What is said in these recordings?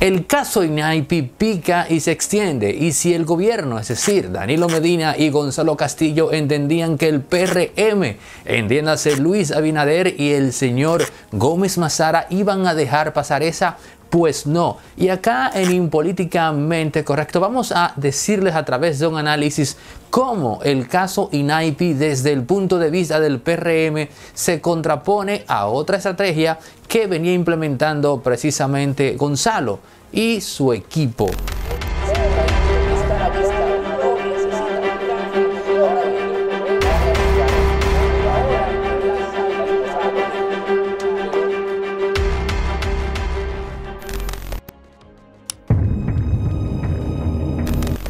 El caso Inaipi pica y se extiende y si el gobierno, es decir, Danilo Medina y Gonzalo Castillo entendían que el PRM, entiéndase Luis Abinader y el señor Gómez Mazara iban a dejar pasar esa, pues no. Y acá en Impolíticamente Correcto vamos a decirles a través de un análisis cómo el caso INAIPI desde el punto de vista del PRM se contrapone a otra estrategia que venía implementando precisamente Gonzalo y su equipo.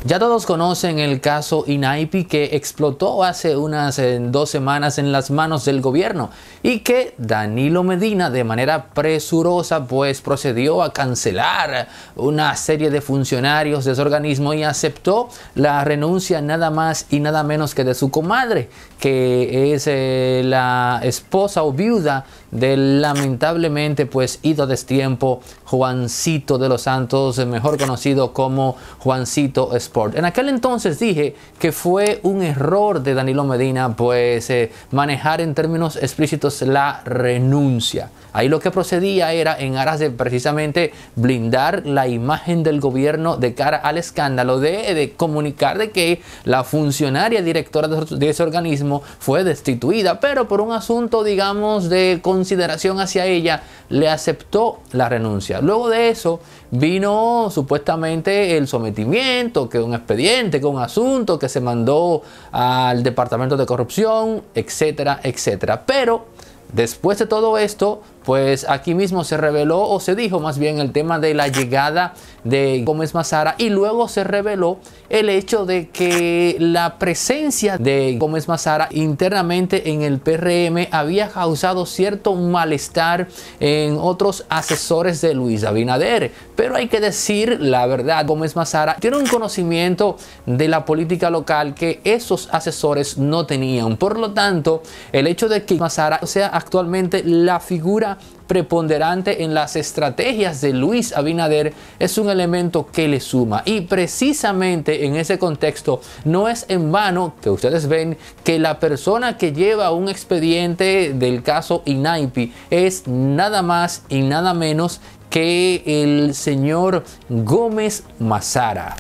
Ya todos conocen el caso INAIPI que explotó hace unas eh, dos semanas en las manos del gobierno y que Danilo Medina de manera presurosa pues procedió a cancelar una serie de funcionarios de ese organismo y aceptó la renuncia nada más y nada menos que de su comadre que es eh, la esposa o viuda del lamentablemente pues ido a destiempo Juancito de los Santos mejor conocido como Juancito Esposo en aquel entonces dije que fue un error de Danilo Medina pues eh, manejar en términos explícitos la renuncia. Ahí lo que procedía era en aras de precisamente blindar la imagen del gobierno de cara al escándalo de, de comunicar de que la funcionaria directora de ese organismo fue destituida, pero por un asunto digamos de consideración hacia ella le aceptó la renuncia. Luego de eso vino supuestamente el sometimiento, que un expediente, que un asunto que se mandó al Departamento de Corrupción, etcétera, etcétera. Pero después de todo esto, pues aquí mismo se reveló o se dijo más bien el tema de la llegada de Gómez Mazara y luego se reveló el hecho de que la presencia de Gómez Mazara internamente en el PRM había causado cierto malestar en otros asesores de Luis Abinader. Pero hay que decir la verdad, Gómez Mazara tiene un conocimiento de la política local que esos asesores no tenían. Por lo tanto, el hecho de que Mazara sea actualmente la figura preponderante en las estrategias de Luis Abinader es un elemento que le suma. Y precisamente en ese contexto no es en vano que ustedes ven que la persona que lleva un expediente del caso INAIPI es nada más y nada menos que el señor Gómez Mazara.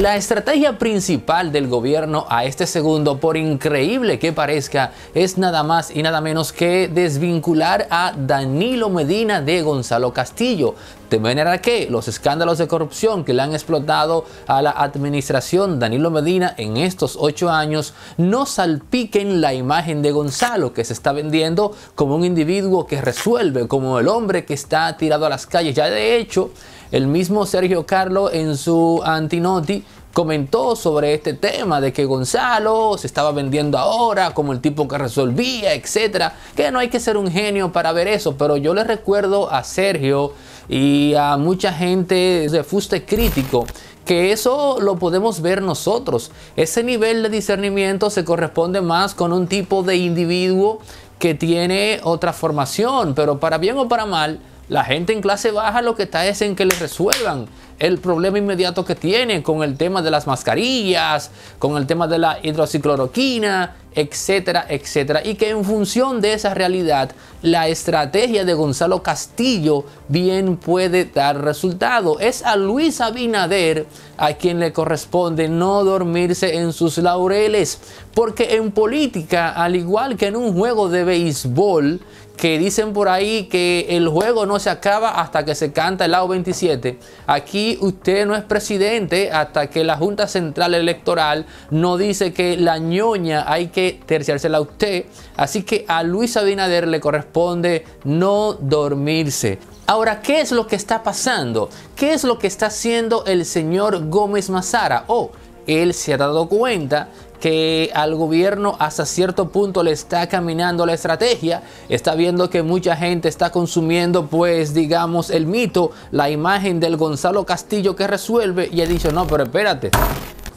La estrategia principal del gobierno a este segundo, por increíble que parezca, es nada más y nada menos que desvincular a Danilo Medina de Gonzalo Castillo, de manera que los escándalos de corrupción que le han explotado a la administración Danilo Medina en estos ocho años no salpiquen la imagen de Gonzalo, que se está vendiendo como un individuo que resuelve, como el hombre que está tirado a las calles. Ya de hecho, el mismo Sergio Carlos en su Antinoti comentó sobre este tema de que Gonzalo se estaba vendiendo ahora como el tipo que resolvía, etcétera, que no hay que ser un genio para ver eso, pero yo le recuerdo a Sergio y a mucha gente de fuste crítico que eso lo podemos ver nosotros. Ese nivel de discernimiento se corresponde más con un tipo de individuo que tiene otra formación, pero para bien o para mal, la gente en clase baja lo que está es en que le resuelvan el problema inmediato que tiene con el tema de las mascarillas, con el tema de la hidroxicloroquina, etcétera, etcétera. Y que en función de esa realidad, la estrategia de Gonzalo Castillo bien puede dar resultado. Es a Luis Abinader a quien le corresponde no dormirse en sus laureles, porque en política, al igual que en un juego de béisbol, que dicen por ahí que el juego no se acaba hasta que se canta el lado 27. Aquí usted no es presidente hasta que la Junta Central Electoral no dice que la ñoña hay que terciársela a usted. Así que a Luis Abinader le corresponde no dormirse. Ahora, ¿qué es lo que está pasando? ¿Qué es lo que está haciendo el señor Gómez Mazara? Oh, él se ha dado cuenta que al gobierno hasta cierto punto le está caminando la estrategia, está viendo que mucha gente está consumiendo pues digamos el mito, la imagen del Gonzalo Castillo que resuelve y ha dicho no, pero espérate,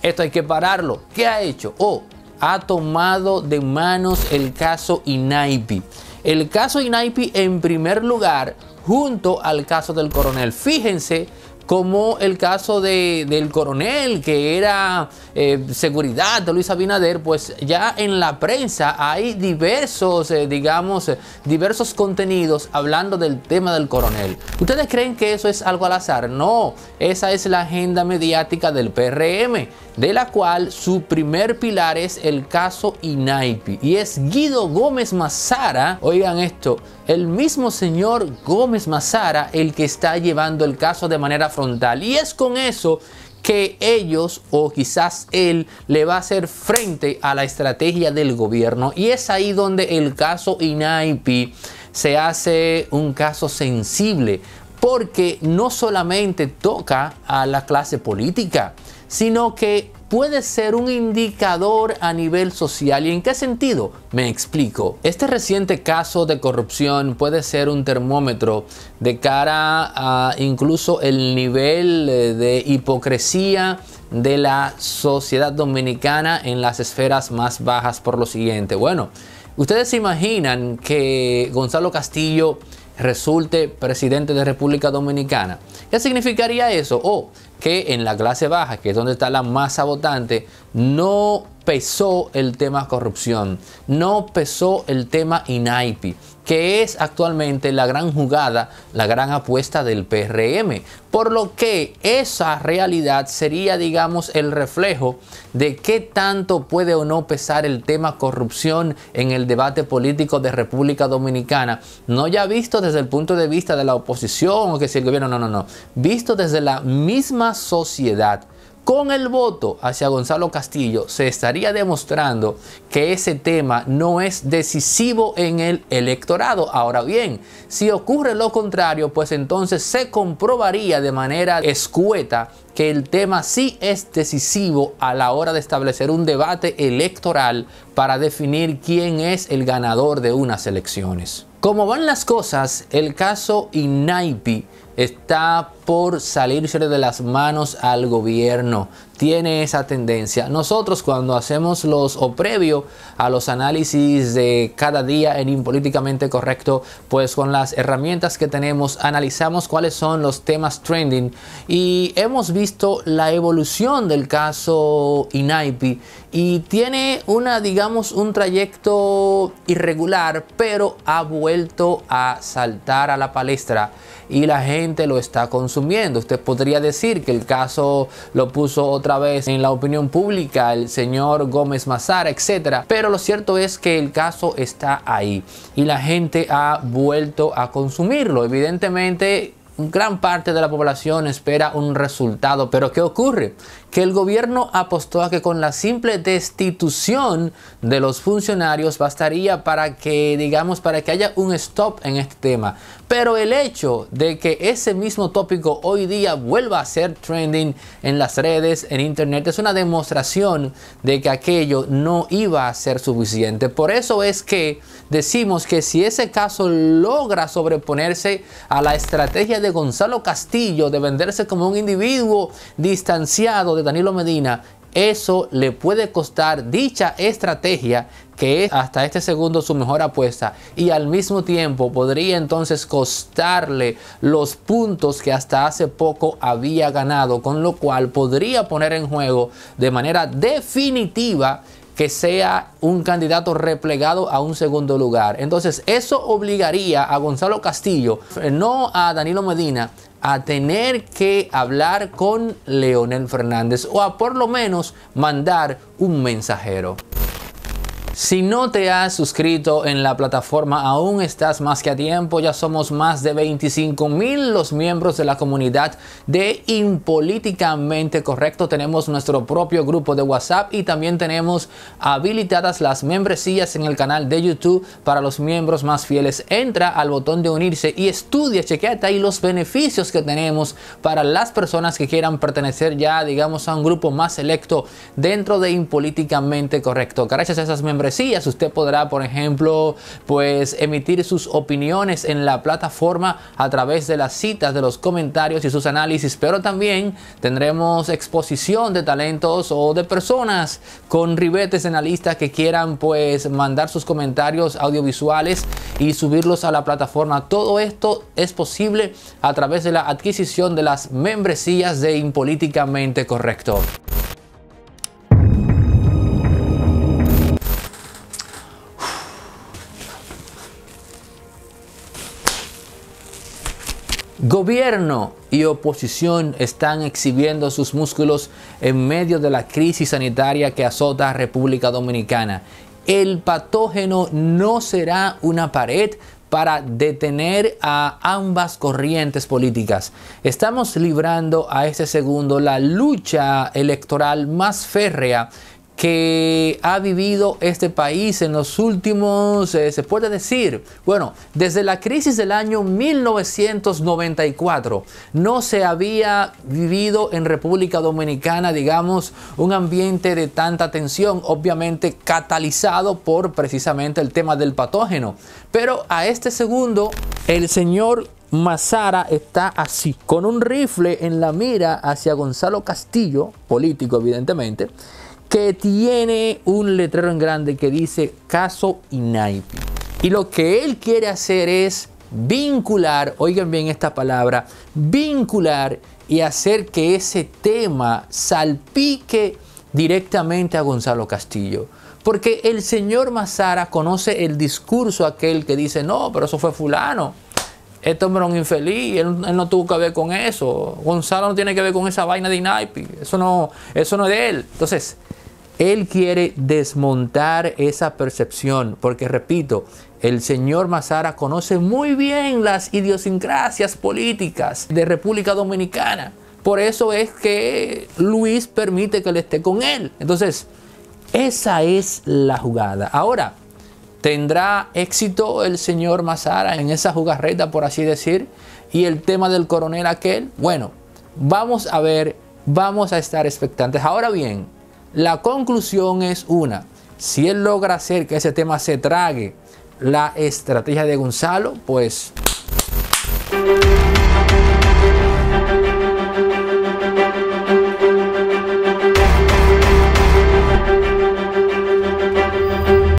esto hay que pararlo. ¿Qué ha hecho? Oh, ha tomado de manos el caso INAIPI. El caso INAIPI en primer lugar junto al caso del coronel. Fíjense como el caso del coronel que era eh, seguridad de Luis Abinader, pues ya en la prensa hay diversos, eh, digamos, diversos contenidos hablando del tema del coronel. ¿Ustedes creen que eso es algo al azar? No, esa es la agenda mediática del PRM, de la cual su primer pilar es el caso INAIPI. Y es Guido Gómez Mazara, oigan esto, el mismo señor Gómez Mazara el que está llevando el caso de manera frontal. Y es con eso que ellos o quizás él le va a hacer frente a la estrategia del gobierno. Y es ahí donde el caso INAIPI se hace un caso sensible porque no solamente toca a la clase política, sino que puede ser un indicador a nivel social. ¿Y en qué sentido? Me explico. Este reciente caso de corrupción puede ser un termómetro de cara a incluso el nivel eh, de hipocresía de la sociedad dominicana en las esferas más bajas por lo siguiente. Bueno, ustedes se imaginan que Gonzalo Castillo resulte presidente de República Dominicana. ¿Qué significaría eso? Oh, que en la clase baja, que es donde está la masa votante, no pesó el tema corrupción, no pesó el tema INAIPI, que es actualmente la gran jugada, la gran apuesta del PRM. Por lo que esa realidad sería, digamos, el reflejo de qué tanto puede o no pesar el tema corrupción en el debate político de República Dominicana. No ya visto desde el punto de vista de la oposición o que si el gobierno, no, no, no. Visto desde la misma sociedad. Con el voto hacia Gonzalo Castillo se estaría demostrando que ese tema no es decisivo en el electorado. Ahora bien, si ocurre lo contrario, pues entonces se comprobaría de manera escueta que el tema sí es decisivo a la hora de establecer un debate electoral para definir quién es el ganador de unas elecciones. Como van las cosas, el caso INAIPI está por salirse de las manos al gobierno. Tiene esa tendencia. Nosotros cuando hacemos los o previo a los análisis de cada día en Impolíticamente Correcto, pues con las herramientas que tenemos analizamos cuáles son los temas trending y hemos visto la evolución del caso INAIPI y tiene una, digamos, un trayecto irregular, pero ha vuelto a saltar a la palestra y la gente lo está consumiendo. Usted podría decir que el caso lo puso otra vez en la opinión pública el señor Gómez Mazara, etcétera. Pero lo cierto es que el caso está ahí y la gente ha vuelto a consumirlo. Evidentemente gran parte de la población espera un resultado. Pero ¿qué ocurre? Que el gobierno apostó a que con la simple destitución de los funcionarios bastaría para que, digamos, para que haya un stop en este tema. Pero el hecho de que ese mismo tópico hoy día vuelva a ser trending en las redes, en internet, es una demostración de que aquello no iba a ser suficiente. Por eso es que decimos que si ese caso logra sobreponerse a la estrategia de de Gonzalo Castillo de venderse como un individuo distanciado de Danilo Medina, eso le puede costar dicha estrategia que es hasta este segundo su mejor apuesta y al mismo tiempo podría entonces costarle los puntos que hasta hace poco había ganado, con lo cual podría poner en juego de manera definitiva que sea un candidato replegado a un segundo lugar. Entonces, eso obligaría a Gonzalo Castillo, eh, no a Danilo Medina, a tener que hablar con Leonel Fernández o a por lo menos mandar un mensajero. Si no te has suscrito en la plataforma, aún estás más que a tiempo. Ya somos más de 25 mil los miembros de la comunidad de Impolíticamente Correcto. Tenemos nuestro propio grupo de WhatsApp y también tenemos habilitadas las membresías en el canal de YouTube para los miembros más fieles. Entra al botón de unirse y estudia, chequeate ahí los beneficios que tenemos para las personas que quieran pertenecer ya, digamos, a un grupo más selecto dentro de Impolíticamente Correcto. Gracias a esas membresías Usted podrá, por ejemplo, pues emitir sus opiniones en la plataforma a través de las citas, de los comentarios y sus análisis, pero también tendremos exposición de talentos o de personas con ribetes en la lista que quieran pues mandar sus comentarios audiovisuales y subirlos a la plataforma. Todo esto es posible a través de la adquisición de las membresías de Impolíticamente Correcto. Gobierno y oposición están exhibiendo sus músculos en medio de la crisis sanitaria que azota a República Dominicana. El patógeno no será una pared para detener a ambas corrientes políticas. Estamos librando a este segundo la lucha electoral más férrea que ha vivido este país en los últimos, eh, se puede decir, bueno, desde la crisis del año 1994, no se había vivido en República Dominicana, digamos, un ambiente de tanta tensión, obviamente catalizado por precisamente el tema del patógeno. Pero a este segundo, el señor Mazara está así, con un rifle en la mira hacia Gonzalo Castillo, político evidentemente, que tiene un letrero en grande que dice caso INAIPI. Y lo que él quiere hacer es vincular, oigan bien esta palabra, vincular y hacer que ese tema salpique directamente a Gonzalo Castillo. Porque el señor Mazara conoce el discurso aquel que dice, no, pero eso fue fulano. Este hombre es un infeliz, él, no tuvo que ver con eso. Gonzalo no tiene que ver con esa vaina de INAIPI, eso no, eso no es de él. Entonces, él quiere desmontar esa percepción, porque repito, el señor Mazara conoce muy bien las idiosincrasias políticas de República Dominicana. Por eso es que Luis permite que le esté con él. Entonces, esa es la jugada. Ahora, ¿tendrá éxito el señor Mazara en esa jugarreta, por así decir? Y el tema del coronel aquel, bueno, vamos a ver, vamos a estar expectantes. Ahora bien, la conclusión es una. Si él logra hacer que ese tema se trague la estrategia de Gonzalo, pues...